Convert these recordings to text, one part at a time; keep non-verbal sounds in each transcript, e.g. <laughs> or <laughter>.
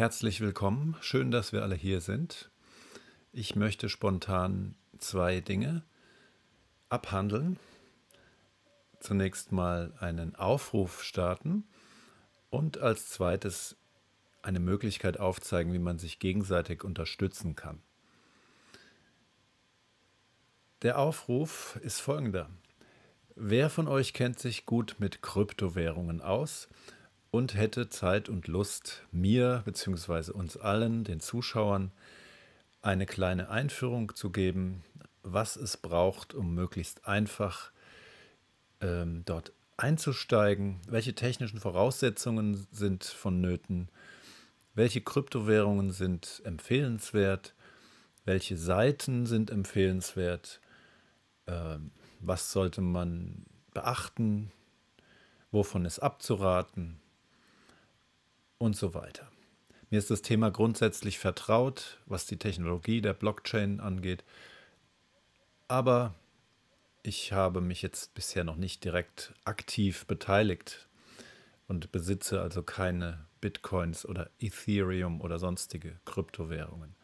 Herzlich willkommen, schön, dass wir alle hier sind. Ich möchte spontan zwei Dinge abhandeln. Zunächst mal einen Aufruf starten und als zweites eine Möglichkeit aufzeigen, wie man sich gegenseitig unterstützen kann. Der Aufruf ist folgender. Wer von euch kennt sich gut mit Kryptowährungen aus? und hätte Zeit und Lust, mir bzw. uns allen, den Zuschauern, eine kleine Einführung zu geben, was es braucht, um möglichst einfach ähm, dort einzusteigen, welche technischen Voraussetzungen sind vonnöten, welche Kryptowährungen sind empfehlenswert, welche Seiten sind empfehlenswert, äh, was sollte man beachten, wovon ist abzuraten und so weiter. Mir ist das Thema grundsätzlich vertraut, was die Technologie der Blockchain angeht, aber ich habe mich jetzt bisher noch nicht direkt aktiv beteiligt und besitze also keine Bitcoins oder Ethereum oder sonstige Kryptowährungen.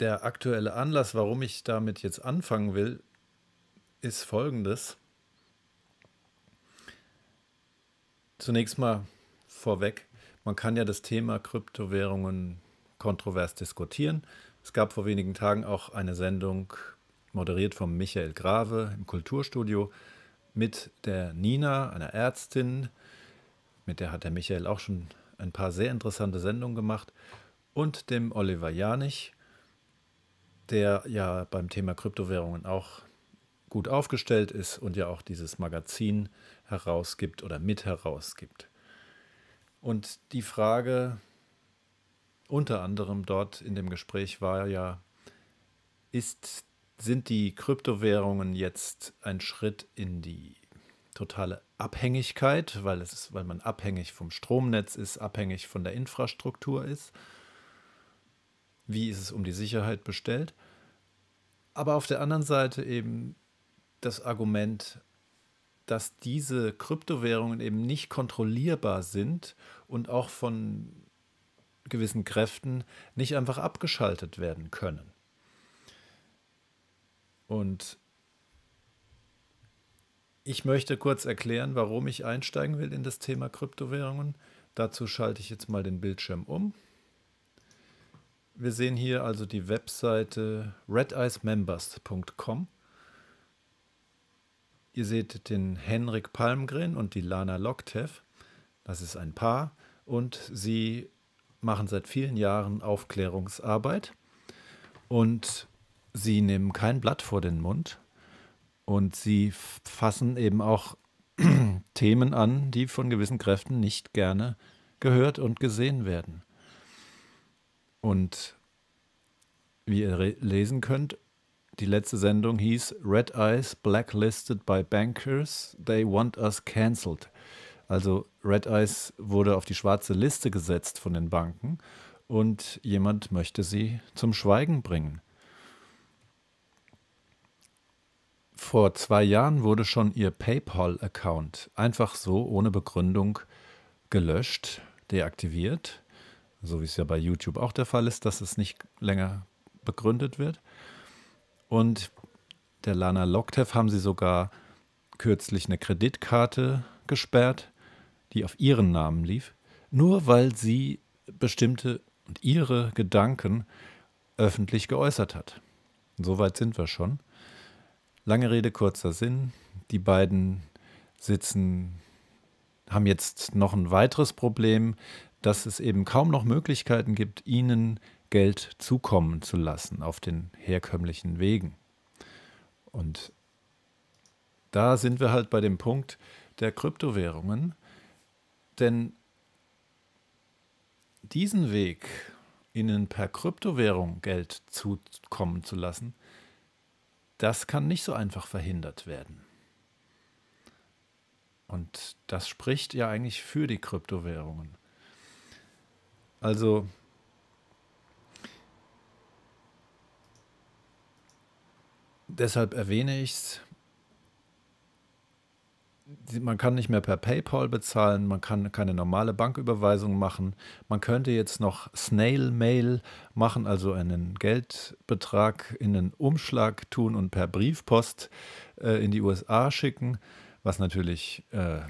Der aktuelle Anlass, warum ich damit jetzt anfangen will, ist folgendes. Zunächst mal vorweg, man kann ja das Thema Kryptowährungen kontrovers diskutieren. Es gab vor wenigen Tagen auch eine Sendung, moderiert von Michael Grave im Kulturstudio, mit der Nina, einer Ärztin. Mit der hat der Michael auch schon ein paar sehr interessante Sendungen gemacht. Und dem Oliver Janich, der ja beim Thema Kryptowährungen auch gut aufgestellt ist und ja auch dieses Magazin herausgibt oder mit herausgibt. Und die Frage unter anderem dort in dem Gespräch war ja, ist, sind die Kryptowährungen jetzt ein Schritt in die totale Abhängigkeit, weil, es ist, weil man abhängig vom Stromnetz ist, abhängig von der Infrastruktur ist? Wie ist es um die Sicherheit bestellt? Aber auf der anderen Seite eben das Argument, dass diese Kryptowährungen eben nicht kontrollierbar sind und auch von gewissen Kräften nicht einfach abgeschaltet werden können. Und ich möchte kurz erklären, warum ich einsteigen will in das Thema Kryptowährungen. Dazu schalte ich jetzt mal den Bildschirm um. Wir sehen hier also die Webseite redicemembers.com. Ihr seht den Henrik Palmgren und die Lana Loktev. Das ist ein Paar und sie machen seit vielen Jahren Aufklärungsarbeit und sie nehmen kein Blatt vor den Mund und sie fassen eben auch <clears throat> Themen an, die von gewissen Kräften nicht gerne gehört und gesehen werden. Und wie ihr lesen könnt, die letzte Sendung hieß Red Eyes Blacklisted by Bankers, They Want Us Cancelled. Also Red Eyes wurde auf die schwarze Liste gesetzt von den Banken und jemand möchte sie zum Schweigen bringen. Vor zwei Jahren wurde schon ihr PayPal-Account einfach so ohne Begründung gelöscht, deaktiviert, so wie es ja bei YouTube auch der Fall ist, dass es nicht länger begründet wird. Und der Lana Loktev haben sie sogar kürzlich eine Kreditkarte gesperrt, die auf ihren Namen lief, nur weil sie bestimmte und ihre Gedanken öffentlich geäußert hat. Soweit sind wir schon. Lange Rede, kurzer Sinn. Die beiden sitzen, haben jetzt noch ein weiteres Problem, dass es eben kaum noch Möglichkeiten gibt, ihnen Geld zukommen zu lassen auf den herkömmlichen Wegen. Und da sind wir halt bei dem Punkt der Kryptowährungen, denn diesen Weg, ihnen per Kryptowährung Geld zukommen zu lassen, das kann nicht so einfach verhindert werden. Und das spricht ja eigentlich für die Kryptowährungen. Also deshalb erwähne ich es. Man kann nicht mehr per PayPal bezahlen, man kann keine normale Banküberweisung machen. Man könnte jetzt noch Snail Mail machen, also einen Geldbetrag in einen Umschlag tun und per Briefpost äh, in die USA schicken, was natürlich äh, <laughs>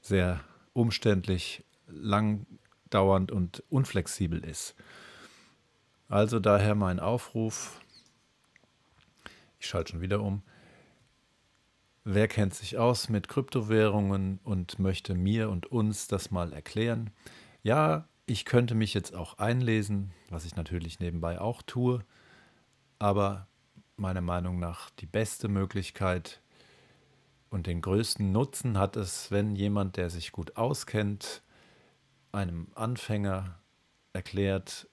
sehr umständlich, langdauernd und unflexibel ist. Also daher mein Aufruf, ich schalte schon wieder um. Wer kennt sich aus mit Kryptowährungen und möchte mir und uns das mal erklären? Ja, ich könnte mich jetzt auch einlesen, was ich natürlich nebenbei auch tue, aber meiner Meinung nach die beste Möglichkeit und den größten Nutzen hat es, wenn jemand, der sich gut auskennt, einem Anfänger erklärt,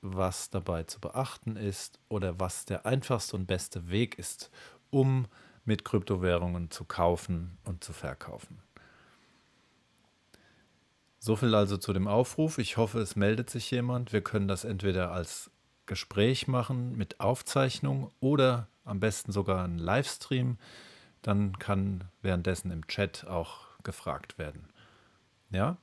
was dabei zu beachten ist oder was der einfachste und beste Weg ist, um mit Kryptowährungen zu kaufen und zu verkaufen. So viel also zu dem Aufruf. Ich hoffe, es meldet sich jemand. Wir können das entweder als Gespräch machen mit Aufzeichnung oder am besten sogar einen Livestream. Dann kann währenddessen im Chat auch gefragt werden. Ja,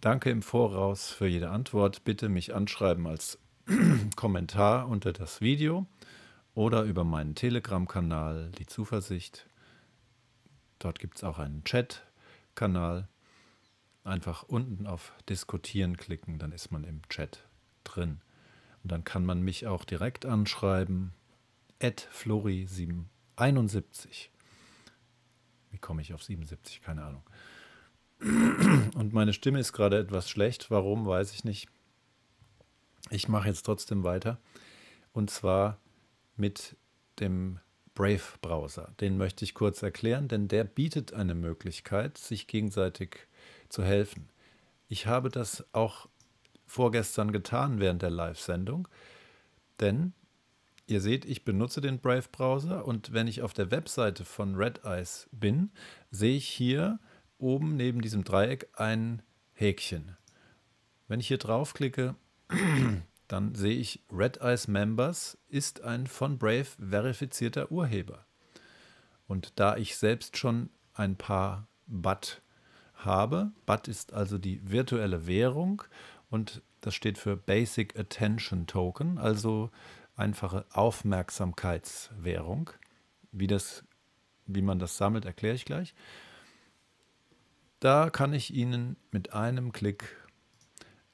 Danke im Voraus für jede Antwort. Bitte mich anschreiben als <clears throat> Kommentar unter das Video oder über meinen Telegram-Kanal Die Zuversicht. Dort gibt es auch einen Chat-Kanal. Einfach unten auf Diskutieren klicken, dann ist man im Chat drin. Und dann kann man mich auch direkt anschreiben. Flori771. Wie komme ich auf 77? Keine Ahnung. Und meine Stimme ist gerade etwas schlecht. Warum, weiß ich nicht. Ich mache jetzt trotzdem weiter. Und zwar mit dem Brave Browser. Den möchte ich kurz erklären, denn der bietet eine Möglichkeit, sich gegenseitig zu helfen. Ich habe das auch vorgestern getan während der Live-Sendung, denn ihr seht, ich benutze den Brave Browser und wenn ich auf der Webseite von Red Eyes bin, sehe ich hier, oben neben diesem Dreieck ein Häkchen. Wenn ich hier draufklicke, <clears throat> dann sehe ich Red Eyes Members ist ein von Brave verifizierter Urheber. Und da ich selbst schon ein paar BAT habe, BAT ist also die virtuelle Währung und das steht für Basic Attention Token, also einfache Aufmerksamkeitswährung. Wie, das, wie man das sammelt, erkläre ich gleich. Da kann ich Ihnen mit einem Klick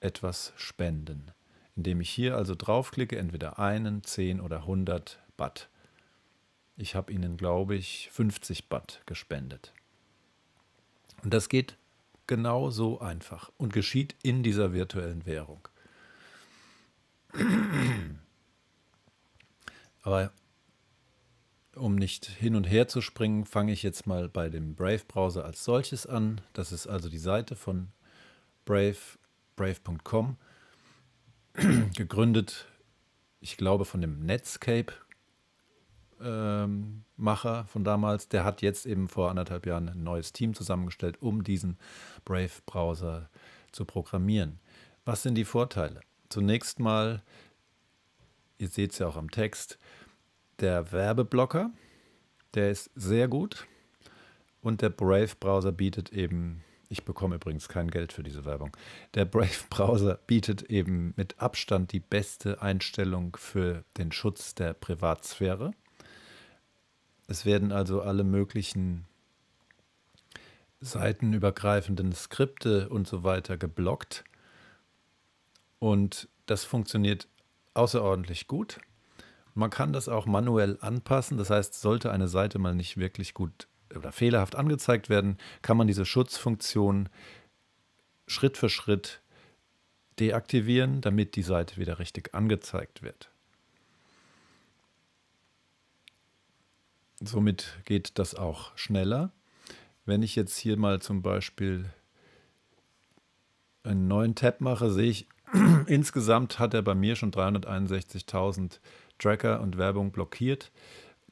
etwas spenden, indem ich hier also draufklicke, entweder einen, zehn oder 100 Baht. Ich habe Ihnen, glaube ich, 50 Baht gespendet. Und das geht genau so einfach und geschieht in dieser virtuellen Währung. Aber um nicht hin und her zu springen, fange ich jetzt mal bei dem Brave-Browser als solches an. Das ist also die Seite von Brave, brave.com, <clears throat> gegründet, ich glaube, von dem Netscape-Macher ähm, von damals. Der hat jetzt eben vor anderthalb Jahren ein neues Team zusammengestellt, um diesen Brave-Browser zu programmieren. Was sind die Vorteile? Zunächst mal, ihr seht es ja auch am Text, der Werbeblocker, der ist sehr gut. Und der Brave-Browser bietet eben, ich bekomme übrigens kein Geld für diese Werbung, der Brave-Browser bietet eben mit Abstand die beste Einstellung für den Schutz der Privatsphäre. Es werden also alle möglichen seitenübergreifenden Skripte und so weiter geblockt. Und das funktioniert außerordentlich gut. Man kann das auch manuell anpassen. Das heißt, sollte eine Seite mal nicht wirklich gut oder fehlerhaft angezeigt werden, kann man diese Schutzfunktion Schritt für Schritt deaktivieren, damit die Seite wieder richtig angezeigt wird. Somit geht das auch schneller. Wenn ich jetzt hier mal zum Beispiel einen neuen Tab mache, sehe ich, <clears throat> insgesamt hat er bei mir schon 361.000 Tracker und Werbung blockiert,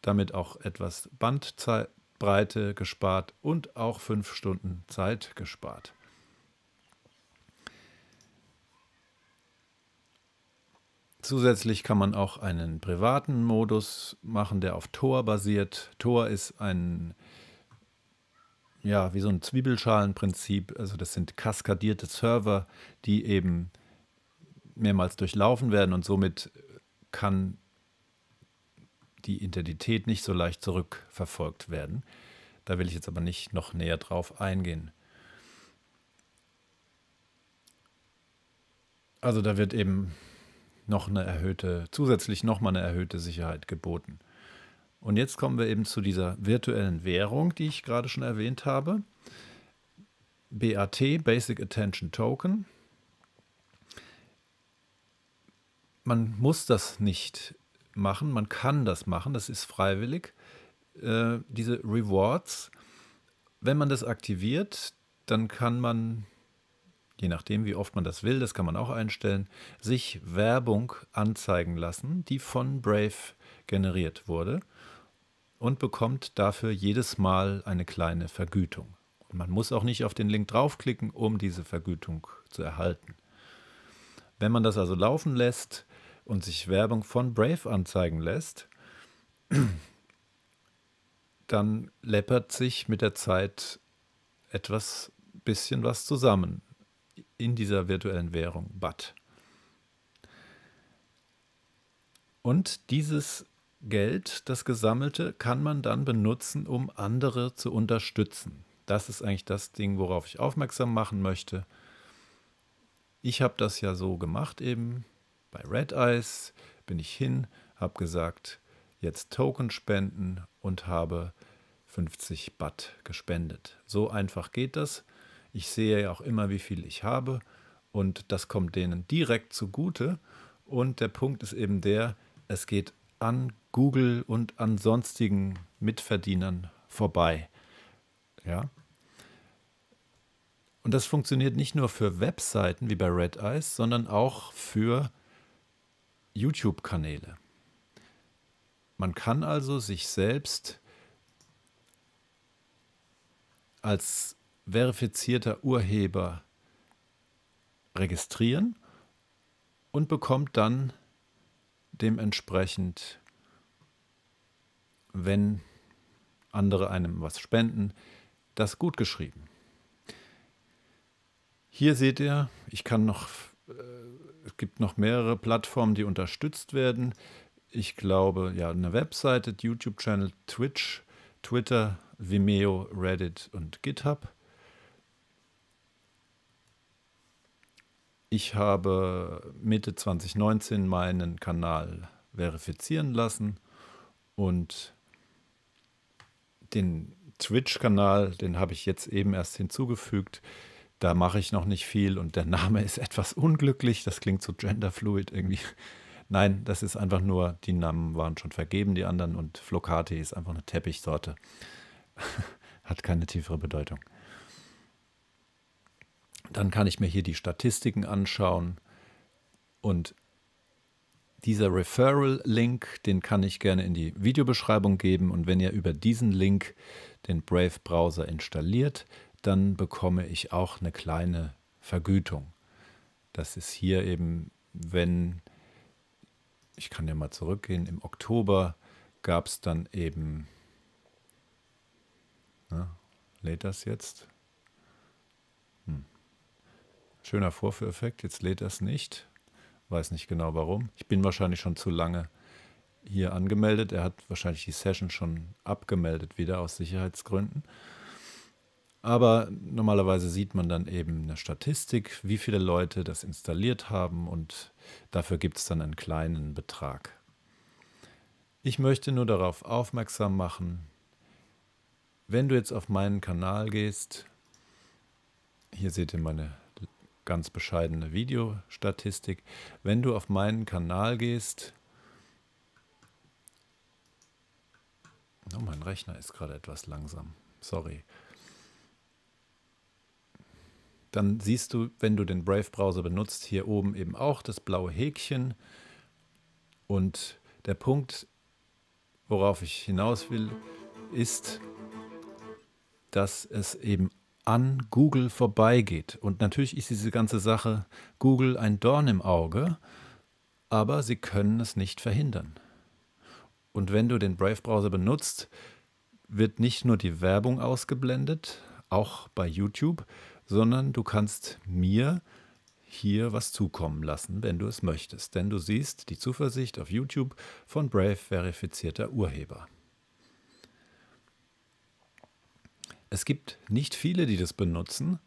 damit auch etwas Bandbreite gespart und auch fünf Stunden Zeit gespart. Zusätzlich kann man auch einen privaten Modus machen, der auf Tor basiert. Tor ist ein, ja, wie so ein Zwiebelschalenprinzip. Also das sind kaskadierte Server, die eben mehrmals durchlaufen werden und somit kann die Identität nicht so leicht zurückverfolgt werden. Da will ich jetzt aber nicht noch näher drauf eingehen. Also da wird eben noch eine erhöhte, zusätzlich noch mal eine erhöhte Sicherheit geboten. Und jetzt kommen wir eben zu dieser virtuellen Währung, die ich gerade schon erwähnt habe. BAT, Basic Attention Token. Man muss das nicht machen, man kann das machen, das ist freiwillig. Äh, diese Rewards, wenn man das aktiviert, dann kann man, je nachdem wie oft man das will, das kann man auch einstellen, sich Werbung anzeigen lassen, die von Brave generiert wurde und bekommt dafür jedes Mal eine kleine Vergütung. Und man muss auch nicht auf den Link draufklicken, um diese Vergütung zu erhalten. Wenn man das also laufen lässt, und sich Werbung von Brave anzeigen lässt, <clears throat> dann läppert sich mit der Zeit etwas, bisschen was zusammen in dieser virtuellen Währung BAT. Und dieses Geld, das Gesammelte, kann man dann benutzen, um andere zu unterstützen. Das ist eigentlich das Ding, worauf ich aufmerksam machen möchte. Ich habe das ja so gemacht eben bei Red Eyes bin ich hin, habe gesagt, jetzt Token spenden und habe 50 Baht gespendet. So einfach geht das. Ich sehe ja auch immer, wie viel ich habe und das kommt denen direkt zugute. Und der Punkt ist eben der, es geht an Google und an sonstigen Mitverdienern vorbei. Ja. Und das funktioniert nicht nur für Webseiten wie bei Red Eyes, sondern auch für YouTube-Kanäle. Man kann also sich selbst als verifizierter Urheber registrieren und bekommt dann dementsprechend, wenn andere einem was spenden, das gut geschrieben. Hier seht ihr, ich kann noch äh, es gibt noch mehrere Plattformen, die unterstützt werden. Ich glaube, ja, eine Webseite, YouTube-Channel, Twitch, Twitter, Vimeo, Reddit und GitHub. Ich habe Mitte 2019 meinen Kanal verifizieren lassen und den Twitch-Kanal, den habe ich jetzt eben erst hinzugefügt da mache ich noch nicht viel und der Name ist etwas unglücklich, das klingt so genderfluid irgendwie. Nein, das ist einfach nur, die Namen waren schon vergeben, die anderen und Flocati ist einfach eine Teppichsorte. <laughs> Hat keine tiefere Bedeutung. Dann kann ich mir hier die Statistiken anschauen und dieser Referral-Link, den kann ich gerne in die Videobeschreibung geben und wenn ihr über diesen Link den Brave-Browser installiert, dann bekomme ich auch eine kleine Vergütung. Das ist hier eben, wenn, ich kann ja mal zurückgehen, im Oktober gab es dann eben, na, lädt das jetzt? Hm. Schöner Vorführeffekt, jetzt lädt das nicht. Weiß nicht genau warum. Ich bin wahrscheinlich schon zu lange hier angemeldet. Er hat wahrscheinlich die Session schon abgemeldet, wieder aus Sicherheitsgründen. Aber normalerweise sieht man dann eben eine Statistik, wie viele Leute das installiert haben und dafür gibt es dann einen kleinen Betrag. Ich möchte nur darauf aufmerksam machen, wenn du jetzt auf meinen Kanal gehst, hier seht ihr meine ganz bescheidene Videostatistik, wenn du auf meinen Kanal gehst, oh, mein Rechner ist gerade etwas langsam, sorry dann siehst du, wenn du den Brave-Browser benutzt, hier oben eben auch das blaue Häkchen. Und der Punkt, worauf ich hinaus will, ist, dass es eben an Google vorbeigeht. Und natürlich ist diese ganze Sache Google ein Dorn im Auge, aber sie können es nicht verhindern. Und wenn du den Brave-Browser benutzt, wird nicht nur die Werbung ausgeblendet, auch bei YouTube, sondern du kannst mir hier was zukommen lassen, wenn du es möchtest. Denn du siehst die Zuversicht auf YouTube von Brave verifizierter Urheber. Es gibt nicht viele, die das benutzen.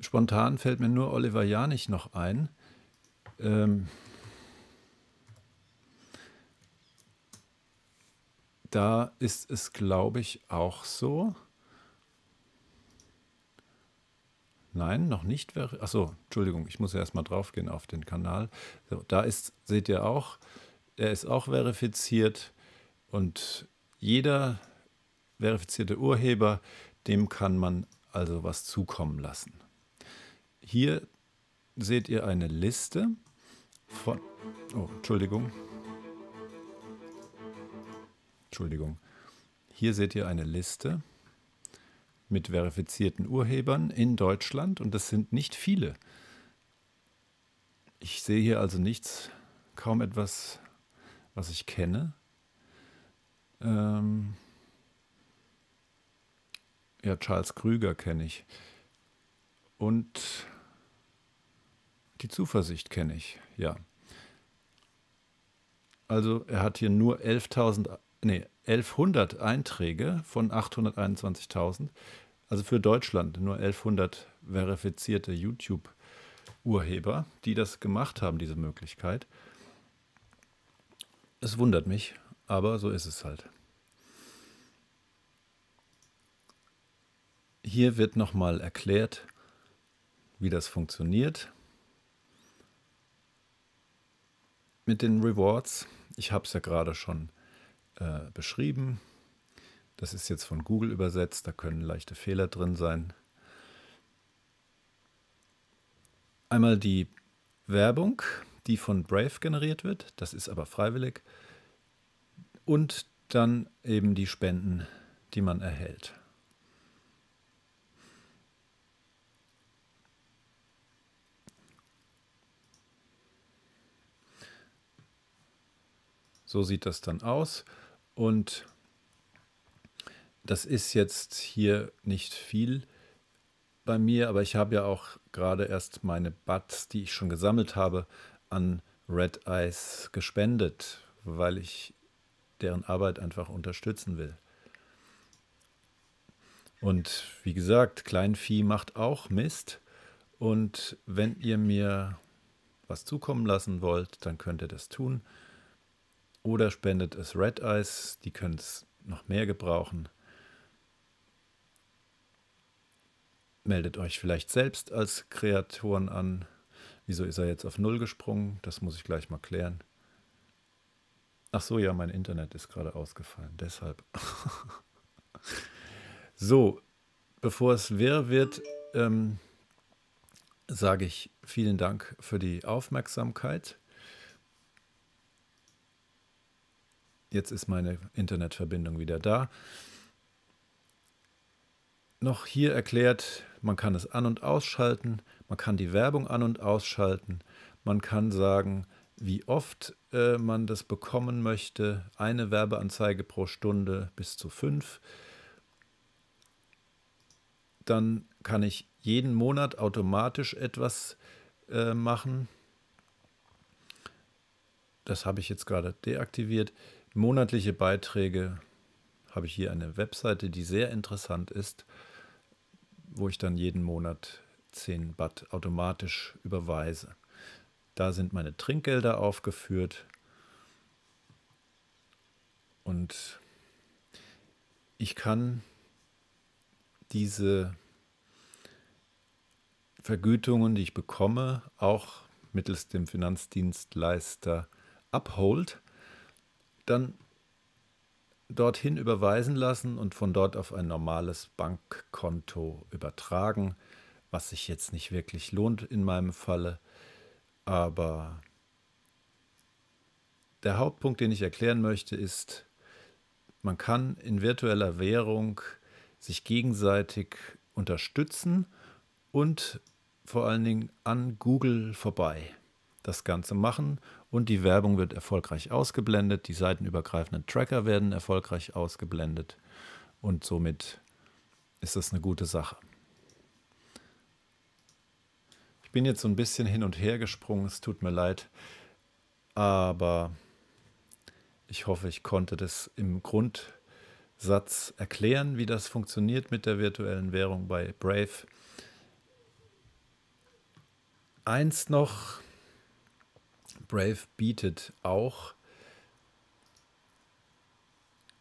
Spontan fällt mir nur Oliver Janich noch ein. Ähm da ist es, glaube ich, auch so. Nein, noch nicht. Achso, Entschuldigung, ich muss ja erstmal draufgehen auf den Kanal. So, da ist, seht ihr auch, er ist auch verifiziert und jeder verifizierte Urheber, dem kann man also was zukommen lassen. Hier seht ihr eine Liste von. Oh, Entschuldigung. Entschuldigung. Hier seht ihr eine Liste mit verifizierten Urhebern in Deutschland und das sind nicht viele. Ich sehe hier also nichts, kaum etwas, was ich kenne. Ähm ja, Charles Krüger kenne ich. Und die Zuversicht kenne ich, ja. Also er hat hier nur 11.000, nee, 1100 Einträge von 821.000. Also für Deutschland nur 1100 verifizierte YouTube-Urheber, die das gemacht haben, diese Möglichkeit. Es wundert mich, aber so ist es halt. Hier wird nochmal erklärt, wie das funktioniert. Mit den Rewards, ich habe es ja gerade schon erklärt äh, beschrieben. Das ist jetzt von Google übersetzt, da können leichte Fehler drin sein. Einmal die Werbung, die von Brave generiert wird, das ist aber freiwillig. Und dann eben die Spenden, die man erhält. So sieht das dann aus. Und das ist jetzt hier nicht viel bei mir, aber ich habe ja auch gerade erst meine Buds, die ich schon gesammelt habe, an Red Eyes gespendet, weil ich deren Arbeit einfach unterstützen will. Und wie gesagt, Kleinvieh macht auch Mist. Und wenn ihr mir was zukommen lassen wollt, dann könnt ihr das tun. Oder spendet es Red Eyes, die können es noch mehr gebrauchen. Meldet euch vielleicht selbst als Kreatoren an. Wieso ist er jetzt auf Null gesprungen? Das muss ich gleich mal klären. Ach so, ja, mein Internet ist gerade ausgefallen, deshalb. <laughs> so, bevor es wirr wird, ähm, sage ich vielen Dank für die Aufmerksamkeit. Jetzt ist meine Internetverbindung wieder da. Noch hier erklärt, man kann es an- und ausschalten, man kann die Werbung an- und ausschalten, man kann sagen, wie oft äh, man das bekommen möchte, eine Werbeanzeige pro Stunde bis zu fünf. Dann kann ich jeden Monat automatisch etwas äh, machen. Das habe ich jetzt gerade deaktiviert monatliche Beiträge habe ich hier eine Webseite, die sehr interessant ist, wo ich dann jeden Monat 10 Bat automatisch überweise. Da sind meine Trinkgelder aufgeführt und ich kann diese Vergütungen, die ich bekomme, auch mittels dem Finanzdienstleister Uphold dann dorthin überweisen lassen und von dort auf ein normales Bankkonto übertragen, was sich jetzt nicht wirklich lohnt in meinem Falle. Aber der Hauptpunkt, den ich erklären möchte, ist, man kann in virtueller Währung sich gegenseitig unterstützen und vor allen Dingen an Google vorbei das Ganze machen und die Werbung wird erfolgreich ausgeblendet, die seitenübergreifenden Tracker werden erfolgreich ausgeblendet und somit ist das eine gute Sache. Ich bin jetzt so ein bisschen hin und her gesprungen, es tut mir leid, aber ich hoffe, ich konnte das im Grundsatz erklären, wie das funktioniert mit der virtuellen Währung bei Brave. Eins noch, Brave bietet auch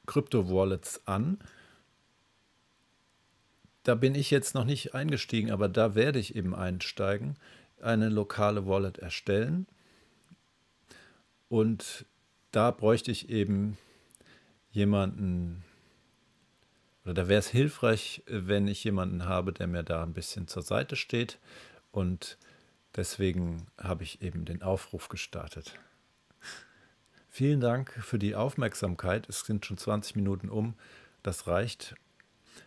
Krypto-Wallets an. Da bin ich jetzt noch nicht eingestiegen, aber da werde ich eben einsteigen, eine lokale Wallet erstellen. Und da bräuchte ich eben jemanden, oder da wäre es hilfreich, wenn ich jemanden habe, der mir da ein bisschen zur Seite steht und Deswegen habe ich eben den Aufruf gestartet. Vielen Dank für die Aufmerksamkeit. Es sind schon 20 Minuten um. Das reicht.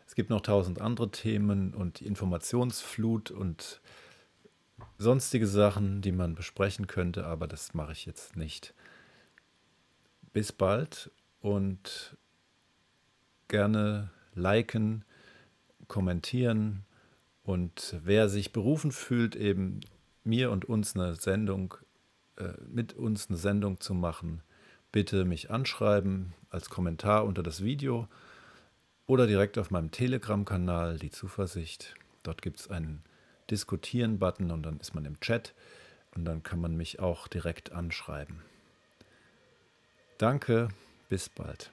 Es gibt noch tausend andere Themen und die Informationsflut und sonstige Sachen, die man besprechen könnte, aber das mache ich jetzt nicht. Bis bald und gerne liken, kommentieren und wer sich berufen fühlt, eben mir und uns eine Sendung, äh, mit uns eine Sendung zu machen, bitte mich anschreiben als Kommentar unter das Video oder direkt auf meinem Telegram-Kanal Die Zuversicht. Dort gibt es einen Diskutieren-Button und dann ist man im Chat und dann kann man mich auch direkt anschreiben. Danke, bis bald.